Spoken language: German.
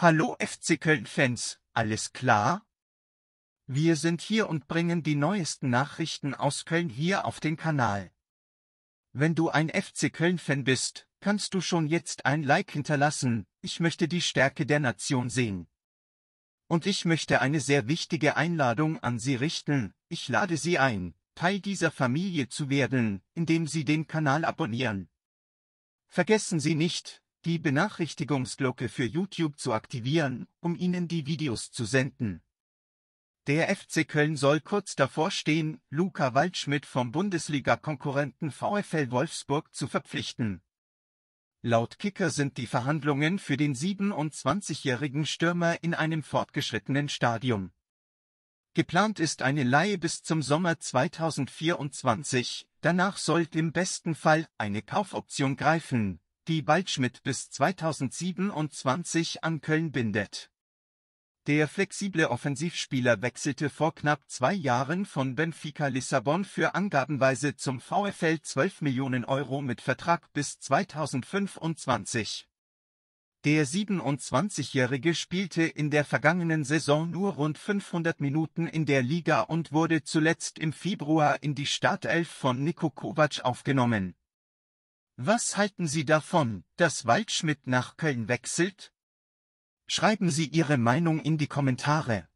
Hallo FC Köln-Fans, alles klar? Wir sind hier und bringen die neuesten Nachrichten aus Köln hier auf den Kanal. Wenn du ein FC Köln-Fan bist, kannst du schon jetzt ein Like hinterlassen, ich möchte die Stärke der Nation sehen. Und ich möchte eine sehr wichtige Einladung an Sie richten, ich lade Sie ein, Teil dieser Familie zu werden, indem Sie den Kanal abonnieren. Vergessen Sie nicht, die Benachrichtigungsglocke für YouTube zu aktivieren, um Ihnen die Videos zu senden. Der FC Köln soll kurz davor stehen, Luca Waldschmidt vom Bundesliga-Konkurrenten VfL Wolfsburg zu verpflichten. Laut Kicker sind die Verhandlungen für den 27-jährigen Stürmer in einem fortgeschrittenen Stadium. Geplant ist eine Laie bis zum Sommer 2024, danach sollte im besten Fall eine Kaufoption greifen, die Waldschmidt bis 2027 an Köln bindet. Der flexible Offensivspieler wechselte vor knapp zwei Jahren von Benfica Lissabon für angabenweise zum VfL 12 Millionen Euro mit Vertrag bis 2025. Der 27-Jährige spielte in der vergangenen Saison nur rund 500 Minuten in der Liga und wurde zuletzt im Februar in die Startelf von Niko Kovac aufgenommen. Was halten Sie davon, dass Waldschmidt nach Köln wechselt? Schreiben Sie Ihre Meinung in die Kommentare.